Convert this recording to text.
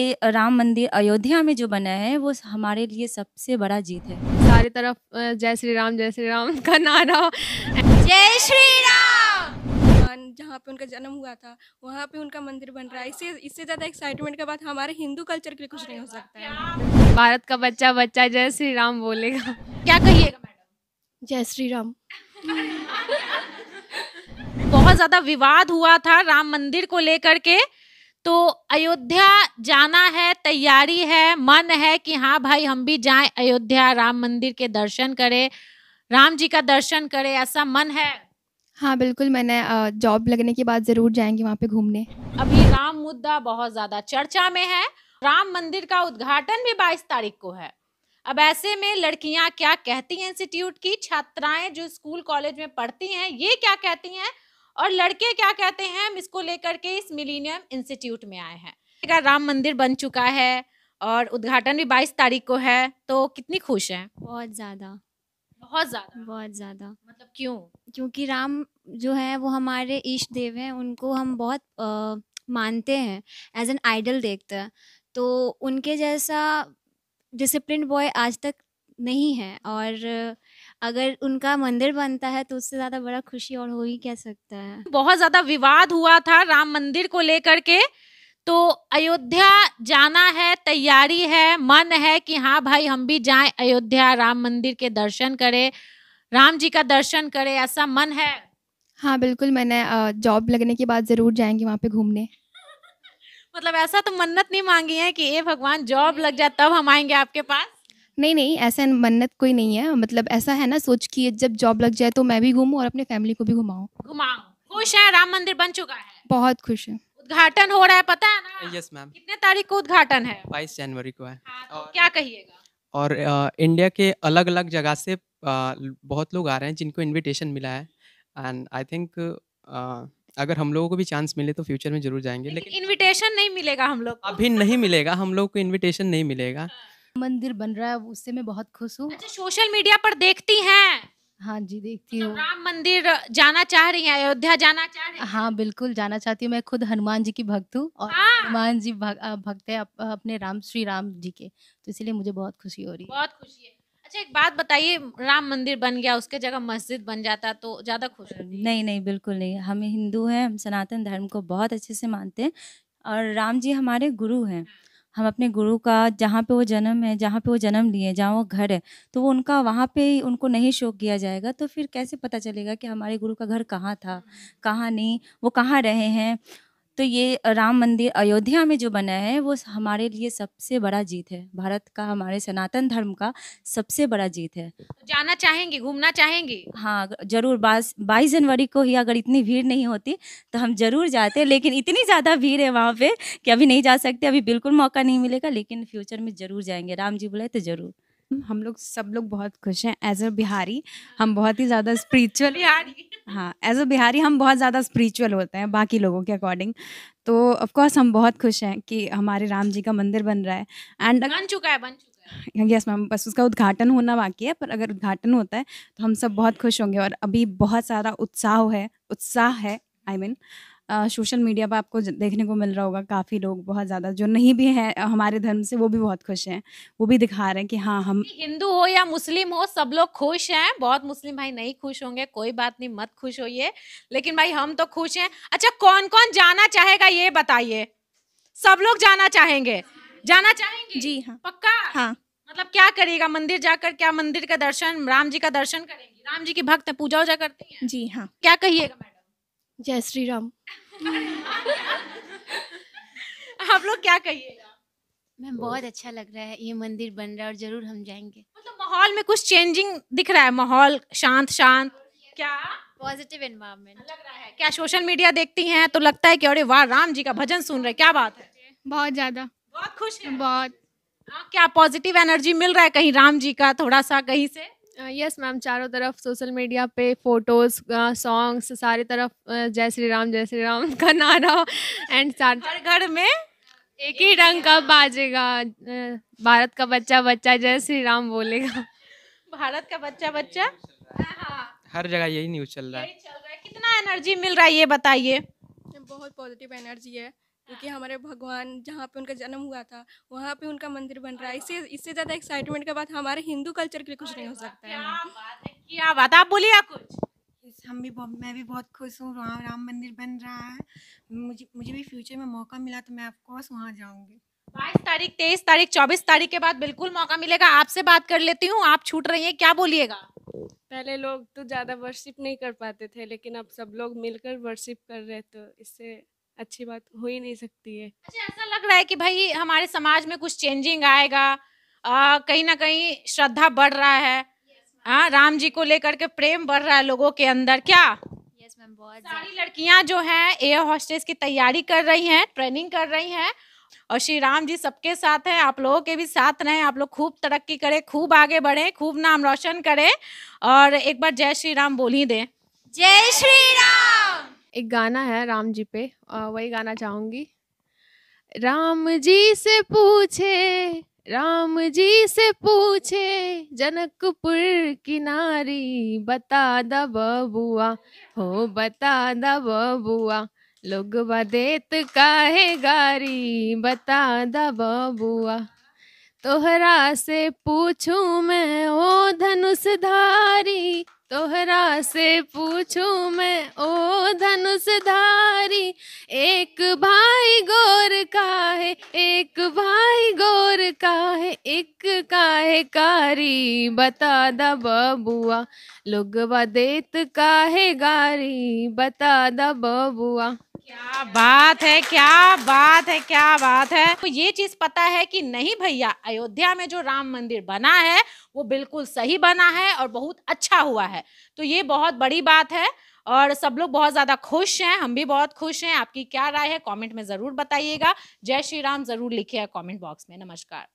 ये राम मंदिर अयोध्या में जो बना है वो हमारे लिए सबसे बड़ा जीत है सारे तरफ जय श्री राम जय श्री राम का नारा जय श्री राम जहाँ पे उनका जन्म हुआ था वहाँ पे उनका मंदिर बन रहा है इससे इससे ज़्यादा एक्साइटमेंट के बाद हमारे हिंदू कल्चर के लिए कुछ नहीं हो सकता है भारत का बच्चा बच्चा जय श्री राम बोलेगा क्या कहिएगा मैडम जय श्री राम बहुत ज़्यादा विवाद हुआ था राम मंदिर को लेकर के तो अयोध्या जाना है तैयारी है मन है कि हाँ भाई हम भी जाएं अयोध्या राम मंदिर के दर्शन करें राम जी का दर्शन करें ऐसा मन है हाँ बिल्कुल मैंने जॉब लगने के बाद ज़रूर जाएंगे वहाँ पे घूमने अभी राम मुद्दा बहुत ज़्यादा चर्चा में है राम मंदिर का उद्घाटन भी 22 तारीख को है अब ऐसे में लड़कियां क्या कहती हैं इंस्टीट्यूट की छात्राएं जो स्कूल कॉलेज में पढ़ती हैं ये क्या कहती हैं और लड़के क्या कहते हैं हम इसको लेकर के इस मिलीनियम इंस्टीट्यूट में आए हैं राम मंदिर बन चुका है और उद्घाटन भी बाईस तारीख को है तो कितनी खुश है बहुत ज़्यादा बहुत ज़्यादा बहुत ज़्यादा मतलब क्यों क्योंकि राम जो है वो हमारे ईष्ट देव हैं उनको हम बहुत आ, मानते हैं एज एन आइडल देखते हैं तो उनके जैसा डिसिप्लिन बॉय आज तक नहीं है और अगर उनका मंदिर बनता है तो उससे ज्यादा बड़ा खुशी और हो ही क्या सकता है बहुत ज्यादा विवाद हुआ था राम मंदिर को लेकर के तो अयोध्या जाना है तैयारी है मन है कि हाँ भाई हम भी जाए अयोध्या राम मंदिर के दर्शन करें राम जी का दर्शन करें ऐसा मन है हाँ बिल्कुल मैंने जॉब लगने के बाद जरूर जाएंगे वहाँ पे घूमने मतलब ऐसा तो मन्नत नहीं मांगी है कि ये भगवान जॉब लग जाए तब हम आएंगे आपके पास नहीं नहीं ऐसा मन्नत कोई नहीं है मतलब ऐसा है ना सोच की जब जॉब लग जाए तो मैं भी घूमू और अपने फैमिली को भी घुमाऊँ खुश है राम मंदिर बन चुका है बहुत खुश है उद्घाटन हो रहा है पता है ना यस मैम कितने तारीख को उद्घाटन है बाईस जनवरी को है हाँ, तो और, क्या कहिएगा और आ, इंडिया के अलग अलग जगह से आ, बहुत लोग आ रहे हैं जिनको इनविटेशन मिला है एंड आई थिंक अगर हम लोगों को भी चांस मिले तो फ्यूचर में जरूर जाएंगे लेकिन इनविटेशन नहीं मिलेगा हम लोग अभी नहीं मिलेगा हम लोग को इनविटेशन नहीं मिलेगा हाँ। मंदिर बन रहा है उससे मैं बहुत खुश हूँ अच्छा सोशल मीडिया पर देखती हैं हाँ जी देखती तो हूँ राम मंदिर जाना चाह रही हैं अयोध्या जाना चाह रही हाँ बिल्कुल जाना चाहती हूँ मैं खुद हनुमान जी की भक्त हूँ और हाँ। हनुमान जी भक्त है अप, अपने राम श्री राम जी के तो इसलिए मुझे बहुत खुशी हो रही है बहुत खुशी है अच्छा एक बात बताइए राम मंदिर बन गया उसके जगह मस्जिद बन जाता तो ज्यादा खुश नहीं नहीं बिल्कुल नहीं हम हिंदू हैं हम सनातन धर्म को बहुत अच्छे से मानते हैं और राम जी हमारे गुरु हैं हाँ। हम अपने गुरु का जहाँ पे वो जन्म है जहाँ पे वो जन्म लिए जहाँ वो घर है तो वो उनका वहाँ पे ही उनको नहीं शोक किया जाएगा तो फिर कैसे पता चलेगा कि हमारे गुरु का घर कहाँ था कहाँ नहीं वो कहाँ रहे हैं तो ये राम मंदिर अयोध्या में जो बना है वो हमारे लिए सबसे बड़ा जीत है भारत का हमारे सनातन धर्म का सबसे बड़ा जीत है तो जाना चाहेंगे घूमना चाहेंगे हाँ जरूर बाईस बाईस जनवरी को ही अगर इतनी भीड़ नहीं होती तो हम जरूर जाते लेकिन इतनी ज़्यादा भीड़ है वहाँ पे कि अभी नहीं जा सकते अभी बिल्कुल मौका नहीं मिलेगा लेकिन फ्यूचर में ज़रूर जाएंगे राम जी बुलाए तो ज़रूर हम लोग सब लोग बहुत खुश हैं एज अ बिहारी हम बहुत ही ज़्यादा स्पिरिचुअल हाँ एज अ बिहारी हम बहुत ज़्यादा स्पिरिचुअल होते हैं बाकी लोगों के अकॉर्डिंग तो ऑफकोर्स हम बहुत खुश हैं कि हमारे राम जी का मंदिर बन रहा है एंड बन चुका है बन चुका है यस मैम बस उसका उद्घाटन होना बाकी है पर अगर उद्घाटन होता है तो हम सब बहुत खुश होंगे और अभी बहुत सारा उत्साह है उत्साह है I I mean mean, social media पर आपको देखने को मिल रहा होगा काफ़ी लोग बहुत ज़्यादा जो नहीं भी हैं हमारे धर्म से वो भी बहुत खुश हैं वो भी दिखा रहे हैं कि हाँ हम हिंदू हो या मुस्लिम हो सब लोग खुश हैं बहुत मुस्लिम भाई नहीं खुश होंगे कोई बात नहीं मत खुश होइए लेकिन भाई हम तो खुश हैं अच्छा कौन कौन जाना चाहेगा ये बताइए सब लोग जाना चाहेंगे जाना चाहेंगे जी हाँ पक्का हाँ मतलब क्या करेगा मंदिर जाकर क्या मंदिर का दर्शन राम जी का दर्शन करेंगे राम जी की भक्त पूजा उजा करते हैं जी हाँ क्या कहिएगा जय श्री राम आप लोग क्या कहिएगा मैम बहुत अच्छा लग रहा है ये मंदिर बन रहा है और जरूर हम जाएंगे मतलब तो माहौल में कुछ चेंजिंग दिख रहा है माहौल शांत शांत क्या पॉजिटिव एनवायरमेंट लग रहा है क्या सोशल मीडिया देखती हैं तो लगता है कि अरे वाह राम जी का भजन सुन रहे क्या बात है बहुत ज्यादा बहुत खुश है बहुत क्या पॉजिटिव एनर्जी मिल रहा है कहीं राम जी का थोड़ा सा कहीं से यस मैम चारों तरफ सोशल मीडिया पे फोटोज सॉन्ग्स सारे तरफ जय श्री राम जय श्री राम का नारा एंड हर घर में एक ही रंग का बाजेगा भारत का बच्चा बच्चा जय श्री राम बोलेगा भारत का बच्चा बच्चा हर जगह यही न्यूज चल रहा है कितना एनर्जी मिल रहा है ये बताइए बहुत पॉजिटिव एनर्जी है क्योंकि हमारे भगवान जहाँ पे उनका जन्म हुआ था वहाँ पे उनका मंदिर बन रहा है इससे इससे ज़्यादा एक्साइटमेंट के बाद हमारे हिंदू कल्चर के लिए कुछ नहीं हो सकता है क्या बात आप बोलिए कुछ हम भी मैं भी बहुत खुश हूँ वहाँ राम मंदिर बन रहा है मुझे मुझे भी फ्यूचर में मौका मिला तो मैं ऑफकोर्स वहाँ जाऊँगी बाईस तारीख तेईस तारीख चौबीस तारीख के बाद बिल्कुल मौका मिलेगा आपसे बात कर लेती हूँ आप छूट रही हैं क्या बोलिएगा पहले लोग तो ज़्यादा वर्शिप नहीं कर पाते थे लेकिन अब सब लोग मिलकर वर्शिप कर रहे तो इससे अच्छी बात हो ही नहीं सकती है अच्छा ऐसा लग रहा है कि भाई हमारे समाज में कुछ चेंजिंग आएगा आ, कहीं ना कहीं श्रद्धा बढ़ रहा है हाँ राम जी को लेकर के प्रेम बढ़ रहा है लोगों के अंदर क्या yes, बहुत सारी लड़कियां जो हैं एयर हॉस्टेस की तैयारी कर रही हैं ट्रेनिंग कर रही हैं और श्री राम जी सबके साथ हैं आप लोगों के भी साथ रहे आप लोग खूब तरक्की करें खूब आगे बढ़े खूब नाम रोशन करें और एक बार जय श्री राम बोल ही दें जय श्री राम एक गाना है राम जी पे वही गाना चाहूंगी राम जी से पूछे राम जी से पूछे जनकपुर की नारी बता द बबुआ हो बता द बबुआ लोग बदेत काहे गारी बता द बबुआ तोहरा से पूछूं मैं ओ धनुष धारी तोहरा से पूछू मैं ओ धनुषधारी एक भाई गोर का है एक भाई गोर का है एक का है कारी बता द बबुआ लोग देत का है गारी बता द बबुआ क्या बात है क्या बात है क्या बात है तो ये चीज पता है कि नहीं भैया अयोध्या में जो राम मंदिर बना है वो बिल्कुल सही बना है और बहुत अच्छा हुआ है तो ये बहुत बड़ी बात है और सब लोग बहुत ज़्यादा खुश हैं हम भी बहुत खुश हैं आपकी क्या राय है कमेंट में ज़रूर बताइएगा जय श्री राम ज़रूर लिखिए कमेंट बॉक्स में नमस्कार